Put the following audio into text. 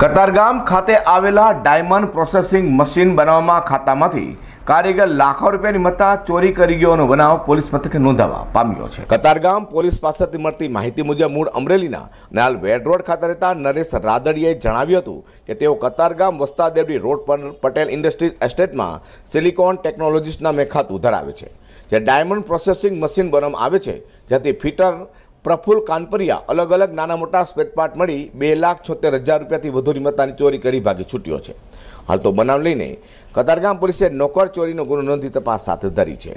કતારગામ ખાતે આવેલા diamond processing machine બનાવવામાં ખાતામાંથી કારીગર લાખો રૂપિયાની મતા ચોરી કરી ગયોનો બનાવ પોલીસ મથકે નોંધાવા પામ્યો છે કતારગામ પોલીસ પાસેથી મળતી માહિતી મુજબ મૂળ અમરેલીના નાલ વેડ રોડ ખાતે રહેતા નરેશ રાદડિયાએ જણાવ્યું હતું કે તેઓ કતારગામ વસ્તા દેવડી રોડ પર પટેલ ઇન્ડસ્ટ્રીઝ એસ્ટેટમાં સિલિકોન ટેકનોલોજીસના મેખાતું ધરાવે છે જે ડાયમંડ પ્રોસેસિંગ મશીન બનાવવામાં આવે છે જેથી ફિટર પ્રફુલ્લ કાનપરિયા અલગ અલગ નાના મોટા સ્પેટપાટ મળી બે લાખ છોતેર હજાર રૂપિયાથી વધુ મત્તાની ચોરી કરી ભાગી છૂટ્યો છે હાલ તો બનાવ લઈને કતારગામ પોલીસે નોકર ચોરીનો ગુનો નોંધી તપાસ હાથ ધરી છે